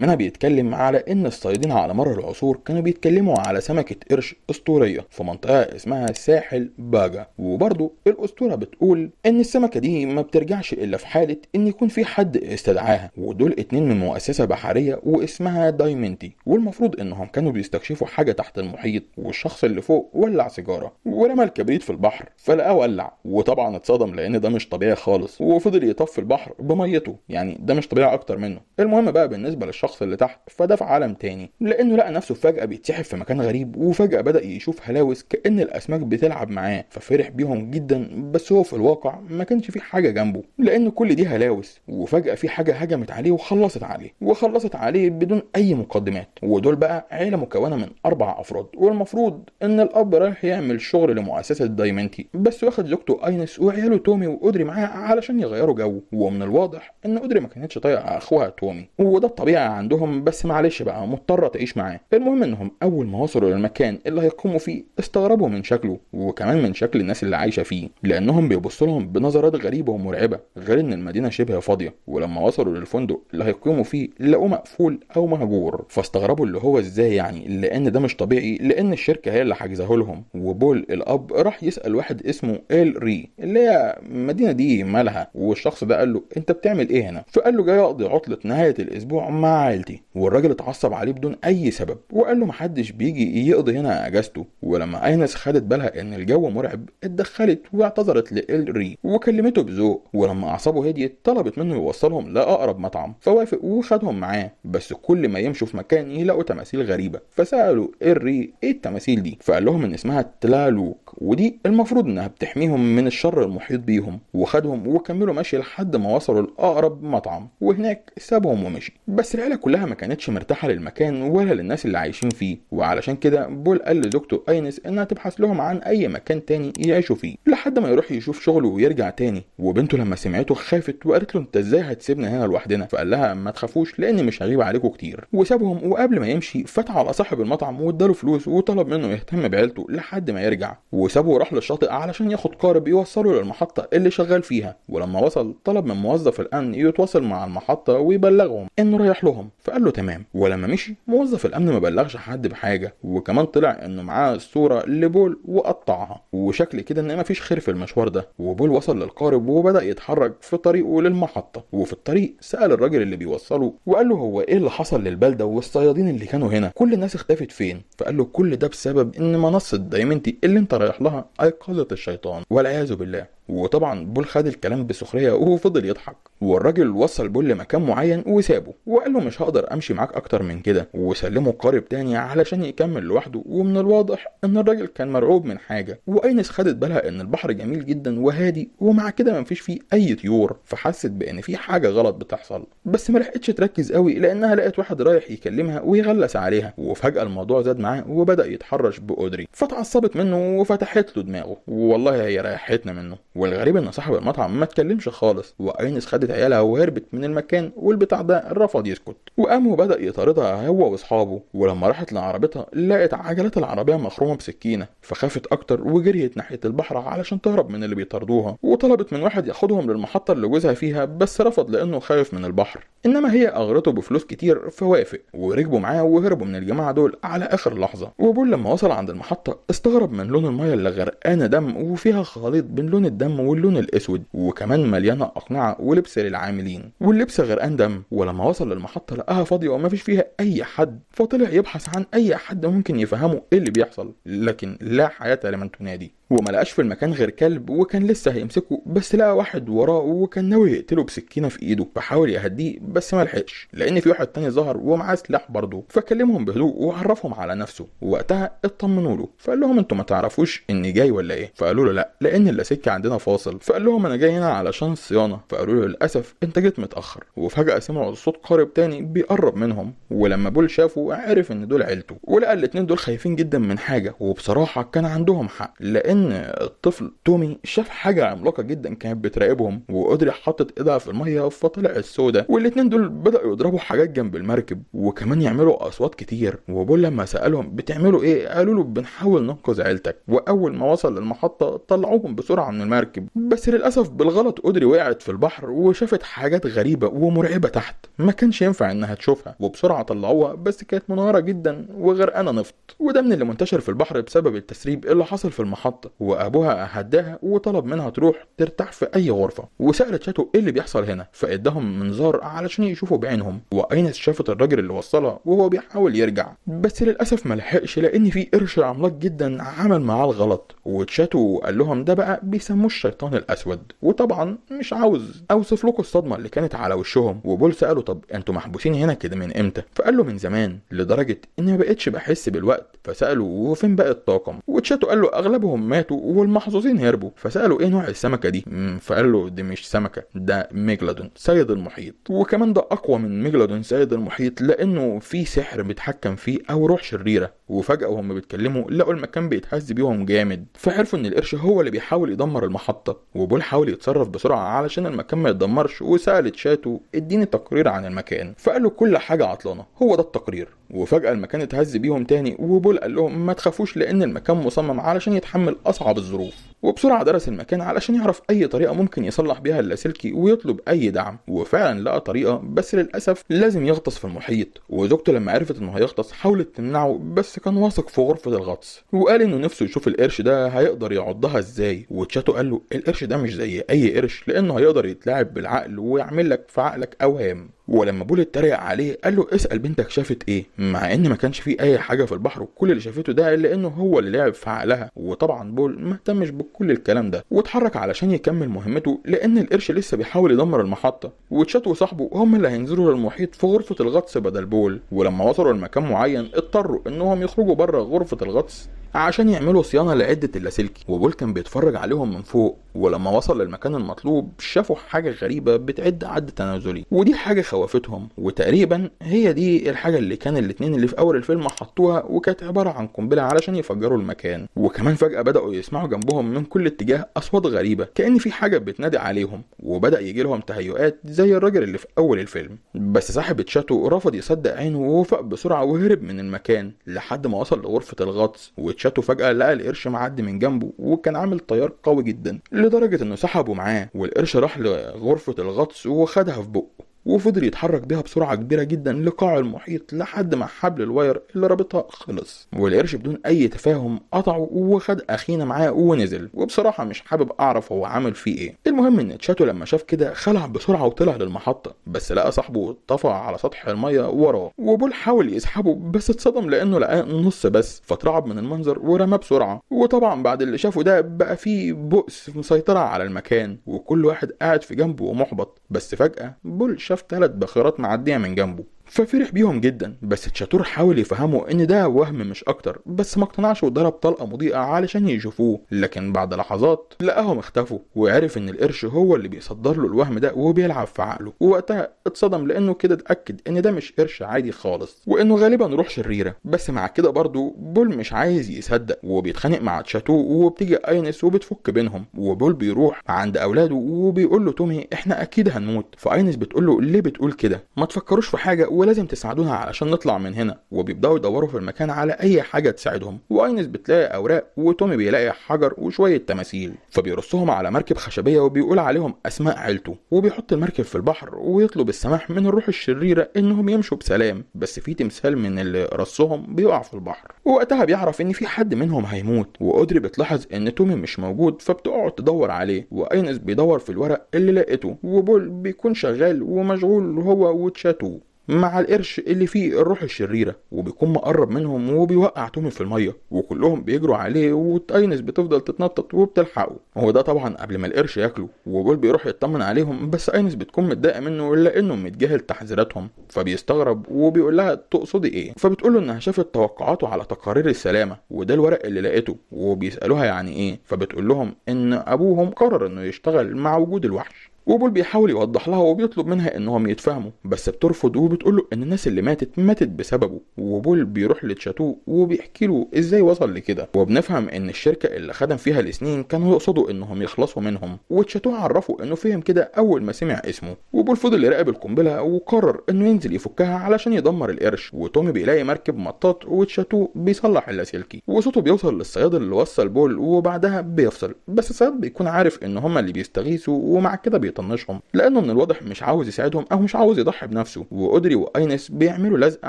منها بيتكلم على ان الصيادين على مر العصور كانوا بيتكلموا على سمكة قرش اسطورية في منطقة اسمها ساحل باجا وبرضو الاسطورة بتقول ان السمكة دي ما بترجعش الا في حالة ان يكون في حد استدعاها ودول اتنين من مؤسسة بحرية واسمها دايمنتي والمفروض انهم كانوا بيستكشفوا حاجة تحت المحيط والشخص اللي فوق ولع سيجارة ورمى الكبريت في البحر فلقاه ولع وطبعا اتصدم لان ده مش طبيعي خالص وفضل يطفي البحر بميته يعني ده مش طبيعي اكتر منه المهم بقى بالنسبة للشخص الشخص اللي تحت فده في عالم تاني لانه لقى نفسه فجاه بيتسحب في مكان غريب وفجاه بدا يشوف هلاوس كان الاسماك بتلعب معاه ففرح بيهم جدا بس هو في الواقع ما كانش في حاجه جنبه لان كل دي هلاوس وفجاه في حاجه هجمت عليه وخلصت عليه وخلصت عليه بدون اي مقدمات ودول بقى عيله مكونه من اربع افراد والمفروض ان الاب رايح يعمل شغل لمؤسسه دايمنتي بس واخد زوجته اينس وعياله تومي وقدري معاه علشان يغيروا جو ومن الواضح ان قدري ما كانتش طايقه اخوها تومي وده الطبيعي عندهم بس معلش بقى مضطرة تعيش معاه المهم انهم اول ما وصلوا للمكان اللي هيقوموا فيه استغربوا من شكله وكمان من شكل الناس اللي عايشة فيه لانهم بيبصوا لهم بنظرات غريبة ومرعبة غير ان المدينة شبه فاضية ولما وصلوا للفندق اللي هيقوموا فيه لقوه مقفول او مهجور فاستغربوا اللي هو ازاي يعني لان ده مش طبيعي لان الشركة هي اللي حجزاه لهم وبول الاب راح يسأل واحد اسمه ال ري اللي هي المدينة دي مالها والشخص ده قال له انت بتعمل ايه هنا فقال له جاي اقضي عطلة نهاية الاسبوع مع مع عائلتي والراجل اتعصب عليه بدون اي سبب وقال له محدش بيجي يقضي هنا اجازته ولما اينس خدت بالها ان الجو مرعب اتدخلت واعتذرت لالري وكلمته بذوق ولما اعصابه هديت طلبت منه يوصلهم لاقرب مطعم فوافق وخدهم معاه بس كل ما يمشوا في مكان يلاقوا تماثيل غريبه فسالوا الري ايه التماثيل دي فقال لهم ان اسمها تلالو ودي المفروض انها بتحميهم من الشر المحيط بيهم وخدهم وكملوا مشي لحد ما وصلوا لاقرب مطعم وهناك سابهم ومشي بس العيله كلها ما كانتش مرتاحه للمكان ولا للناس اللي عايشين فيه وعلشان كده بول قال لدكتور اينس انها تبحث لهم عن اي مكان تاني يعيشوا فيه لحد ما يروح يشوف شغله ويرجع تاني وبنته لما سمعته خافت وقالت له انت ازاي هتسيبنا هنا لوحدنا فقال لها ما تخافوش لاني مش هغيب عليكم كتير وسابهم وقبل ما يمشي فتح على صاحب المطعم واداله فلوس وطلب منه يهتم بعيلته لحد ما يرجع وسابه وراح للشاطئ علشان ياخد قارب يوصله للمحطة اللي شغال فيها ولما وصل طلب من موظف الأمن يتواصل مع المحطة ويبلغهم إنه رايح لهم فقال له تمام ولما مشي موظف الأمن ما بلغش حد بحاجة وكمان طلع إنه معاه الصورة لبول وقطعها وشكل كده إن مفيش خير في المشوار ده وبول وصل للقارب وبدأ يتحرك في طريقه للمحطة وفي الطريق سأل الراجل اللي بيوصله وقال له هو إيه اللي حصل للبلدة والصيادين اللي كانوا هنا كل الناس اختفت فين فقال له كل ده بسبب إن منصة دايمنتي اللي أنت رايح لها أيقظت الشيطان والعياذ بالله وطبعا بول خد الكلام بسخريه وفضل يضحك والراجل وصل بول لمكان معين وسابه وقال له مش هقدر امشي معاك اكتر من كده وسلمه قارب تاني علشان يكمل لوحده ومن الواضح ان الراجل كان مرعوب من حاجه واينس خدت بالها ان البحر جميل جدا وهادي ومع كده مفيش فيه اي طيور فحست بان في حاجه غلط بتحصل بس ما لحقتش تركز قوي لانها لقت واحد رايح يكلمها ويغلس عليها وفجاه الموضوع زاد معاه وبدا يتحرش باودري فتعصبت منه وفتحت له دماغه والله هي ريحتنا منه والغريب ان صاحب المطعم ما اتكلمش خالص واينس خدت عيالها وهربت من المكان والبتاع ده رفض يسكت وقام وبدا يطاردها هو واصحابه ولما راحت لعربتها لقت عجلات العربيه مخرومه بسكينه فخافت اكتر وجريت ناحيه البحر علشان تهرب من اللي بيطاردوها وطلبت من واحد ياخدهم للمحطه اللي جوزها فيها بس رفض لانه خايف من البحر انما هي اغرته بفلوس كتير فوافق وركبوا معاه وهربوا من الجماعه دول على اخر لحظه وبول لما وصل عند المحطه استغرب من لون الميه اللي غرقانه دم وفيها خليط بين لون الدم الدم واللون الاسود وكمان مليانه اقنعه ولبس للعاملين واللبس غرقان دم ولما وصل للمحطه لقاها فاضيه وما فيش فيها اي حد فطلع يبحث عن اي حد ممكن يفهمه ايه اللي بيحصل لكن لا حياه لمن تنادي وما لقاش في المكان غير كلب وكان لسه هيمسكه بس لقى واحد وراه وكان ناوي يقتله بسكينه في ايده فحاول يهديه بس ما لحقش لان في واحد تاني ظهر ومعاه سلاح برضه فكلمهم بهدوء وعرفهم على نفسه ووقتها اطمنوا له فقال لهم انتوا ما تعرفوش اني جاي ولا ايه فقالوا له لا لان اللاسلكي عندنا فاصل فقال لهم انا جاي هنا علشان الصيانه فقالوا له للاسف انت جيت متاخر وفجاه سمعوا صوت قارب تاني بيقرب منهم ولما بول شافه عرف ان دول عيلته ولقى الاتنين دول خايفين جدا من حاجه وبصراحه كان عندهم حق لان ان الطفل تومي شاف حاجه عملاقه جدا كانت بتراقبهم واودري حطت ايدها في الميه فطلع السودا والاتنين دول بداوا يضربوا حاجات جنب المركب وكمان يعملوا اصوات كتير وبول لما سالهم بتعملوا ايه قالوا له بنحاول ننقذ عيلتك واول ما وصل للمحطه طلعوهم بسرعه من المركب بس للاسف بالغلط اودري وقعت في البحر وشافت حاجات غريبه ومرعبه تحت ما كانش ينفع انها تشوفها وبسرعه طلعوها بس كانت منهاره جدا وغرقانه نفط وده من اللي منتشر في البحر بسبب التسريب اللي حصل في المحطه وابوها هداها وطلب منها تروح ترتاح في اي غرفه وسالت شاتو ايه اللي بيحصل هنا فاداهم منظار علشان يشوفوا بعينهم واينس شافت الراجل اللي وصلها وهو بيحاول يرجع بس للاسف ما لحقش لان في قرش عملاق جدا عمل معاه الغلط وتشاتو وقال لهم ده بقى بيسموه الشيطان الاسود وطبعا مش عاوز اوصف لكم الصدمه اللي كانت على وشهم وبول ساله طب انتوا محبوسين هنا كده من امتى فقال له من زمان لدرجه اني ما بقتش بحس بالوقت فساله وفين بقى الطاقم وتشاتو قال له اغلبهم ماتوا والمحظوظين هربوا فسأله ايه نوع السمكة دي فقال له دي مش سمكة ده ميجلادون سيد المحيط وكمان ده اقوى من ميجلادون سيد المحيط لانه في سحر بيتحكم فيه او روح شريرة وفجأة وهم بيتكلموا لقوا المكان بيتهز بيهم جامد فعرفوا ان القرش هو اللي بيحاول يدمر المحطة وبول حاول يتصرف بسرعة علشان المكان ما يتدمرش وسأل شاتو اديني تقرير عن المكان فقال له كل حاجة عطلانة هو ده التقرير وفجأة المكان اتهز بيهم تاني وبول قال لهم ما تخافوش لان المكان مصمم علشان يتحمل أصعب الظروف وبسرعة درس المكان علشان يعرف أي طريقة ممكن يصلح بيها اللاسلكي ويطلب أي دعم وفعلا لقى طريقة بس للأسف لازم يغطس في المحيط وزوجته لما عرفت إنه هيغطس حاولت تمنعه بس كان واثق في غرفة الغطس وقال إنه نفسه يشوف القرش ده هيقدر يعضها إزاي وتشاتو قال له القرش ده مش زي أي قرش لأنه هيقدر يتلاعب بالعقل ويعمل لك في عقلك أوهام ولما بول اتريق عليه قال له اسال بنتك شافت ايه مع ان ما كانش فيه اي حاجه في البحر وكل اللي شافته ده لانه هو اللي لعب في عقلها وطبعا بول ما اهتمش وكل الكلام ده واتحرك علشان يكمل مهمته لان القرش لسه بيحاول يدمر المحطه وتشات وصاحبه هم اللي هينزلوا للمحيط في غرفه الغطس بدل بول ولما وصلوا لمكان معين اضطروا انهم يخرجوا بره غرفه الغطس عشان يعملوا صيانة لعدة اللاسلكي وبول كان بيتفرج عليهم من فوق ولما وصل للمكان المطلوب شافوا حاجة غريبة بتعد عد تنازلي ودي حاجة خوفتهم وتقريبا هي دي الحاجة اللي كان الاتنين اللي في أول الفيلم حطوها وكانت عبارة عن قنبلة علشان يفجروا المكان وكمان فجأة بدأوا يسمعوا جنبهم من كل اتجاه أصوات غريبة كأن في حاجة بتنادي عليهم وبدأ يجي لهم تهيؤات زي الراجل اللي في أول الفيلم بس صاحب شاتو رفض يصدق عينه ووافق بسرعة وهرب من المكان لحد ما وصل لغرفة الغطس شاته فجأة لقى القرش معدي من جنبه وكان عامل تيار قوي جدا لدرجة انه سحبه معاه والقرش راح لغرفة الغطس وخدها في بقه وفضل يتحرك بيها بسرعة كبيرة جدا لقاع المحيط لحد ما حبل الواير اللي رابطها خلص والقرش بدون أي تفاهم قطعه وخد أخينا معاه ونزل وبصراحة مش حابب أعرف هو عمل فيه إيه المهم إن تشاتو لما شاف كده خلع بسرعة وطلع للمحطة بس لقى صاحبه طفى على سطح المية وراه وبول حاول يسحبه بس اتصدم لأنه لقاه نص بس فترعب من المنظر ورماه بسرعة وطبعا بعد اللي شافه ده بقى فيه بؤس مسيطرة على المكان وكل واحد قاعد في جنبه ومحبط بس فجأة بول شاف شاف ثلاث بخيرات معدية من جنبه ففرح بيهم جدا بس تشاتور حاول يفهمه ان ده وهم مش اكتر بس ما اقتنعش وضرب طلقه مضيئه علشان يشوفوه لكن بعد لحظات لقاهم اختفوا وعرف ان القرش هو اللي بيصدر له الوهم ده وبيلعب في عقله ووقتها اتصدم لانه كده اتاكد ان ده مش قرش عادي خالص وانه غالبا روح شريره بس مع كده برضه بول مش عايز يصدق وبيتخانق مع تشاتو وبتيجي اينس وبتفك بينهم وبول بيروح عند اولاده وبيقول له تومي احنا اكيد هنموت فاينس بتقول له ليه بتقول كده ما تفكروش في حاجه ولازم تساعدونا علشان نطلع من هنا وبيبداوا يدوروا في المكان على اي حاجه تساعدهم واينس بتلاقي اوراق وتومي بيلاقي حجر وشويه تماثيل فبيرصهم على مركب خشبيه وبيقول عليهم اسماء عيلته وبيحط المركب في البحر ويطلب السماح من الروح الشريره انهم يمشوا بسلام بس في تمثال من اللي رصهم بيقع في البحر ووقتها بيعرف ان في حد منهم هيموت واودري بتلاحظ ان تومي مش موجود فبتقعد تدور عليه واينس بيدور في الورق اللي لقيته وبول بيكون شغال ومشغول هو وتشاتو مع القرش اللي فيه الروح الشريرة وبيكون مقرب منهم وبيوقع تومي في المية وكلهم بيجروا عليه وتاينس بتفضل تتنطط وبتلحقه هو ده طبعا قبل ما القرش ياكله وبول بيروح يطمن عليهم بس اينس بتكون متضايقة منه لانه متجاهل تحذيراتهم فبيستغرب وبيقول لها تقصدي ايه فبتقول له انها شافت توقعاته على تقارير السلامة وده الورق اللي لقيته وبيسألوها يعني ايه فبتقول لهم ان ابوهم قرر انه يشتغل مع وجود الوحش وبول بيحاول يوضح لها وبيطلب منها انهم يتفاهموا بس بترفض وبتقول له ان الناس اللي ماتت ماتت بسببه وبول بيروح لتشاتو وبيحكي له ازاي وصل لكده وبنفهم ان الشركه اللي خدم فيها الاثنين كانوا يقصدوا انهم يخلصوا منهم وتشاتو عرفه انه فهم كده اول ما سمع اسمه وبول فضل يراقب القنبله وقرر انه ينزل يفكها علشان يدمر القرش وتومي بيلاقي مركب مطاط وتشاتو بيصلح اللاسلكي وصوته بيوصل للصياد اللي وصل بول وبعدها بيفصل بس الصياد بيكون عارف ان هما اللي بيستغيثوا ومع كده بيطلع يطنشهم لانه من الواضح مش عاوز يساعدهم او مش عاوز يضحي بنفسه واودري واينس بيعملوا لزقه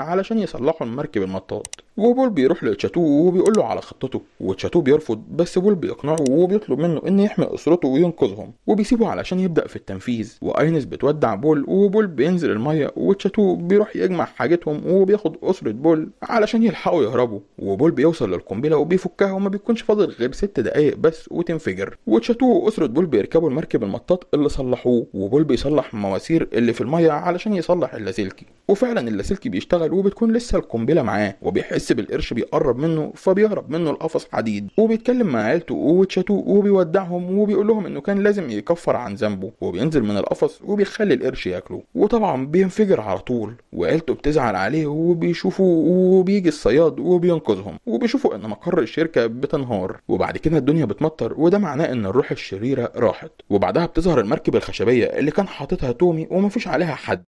علشان يصلحوا المركب المطاط وبول بيروح لتشاتو وبيقول له على خطته وتشاتو بيرفض بس بول بيقنعه وبيطلب منه ان يحمي اسرته وينقذهم وبيسيبه علشان يبدا في التنفيذ واينس بتودع بول وبول بينزل الميه وتشاتو بيروح يجمع حاجتهم وبياخد اسره بول علشان يلحقوا يهربوا وبول بيوصل للقنبله وبيفكها وما بيكونش فاضل غير ست دقايق بس وتنفجر وتشاتو واسره بول بيركبوا المركب المطاط اللي صلحوه بيصلحوه وبول بيصلح مواسير اللي في الميه علشان يصلح اللاسلكي وفعلا اللاسلكي بيشتغل وبتكون لسه القنبله معاه وبيحس بالقرش بيقرب منه فبيهرب منه القفص حديد وبيتكلم مع عيلته وتشاتو وبيودعهم وبيقول لهم انه كان لازم يكفر عن ذنبه وبينزل من القفص وبيخلي القرش ياكله وطبعا بينفجر على طول وعيلته بتزعل عليه وبيشوفوا وبيجي الصياد وبينقذهم وبيشوفوا ان مقر الشركه بتنهار وبعد كده الدنيا بتمطر وده معناه ان الروح الشريره راحت وبعدها بتظهر المركب الخشبيه اللي كان حاططها تومي ومفيش عليها حد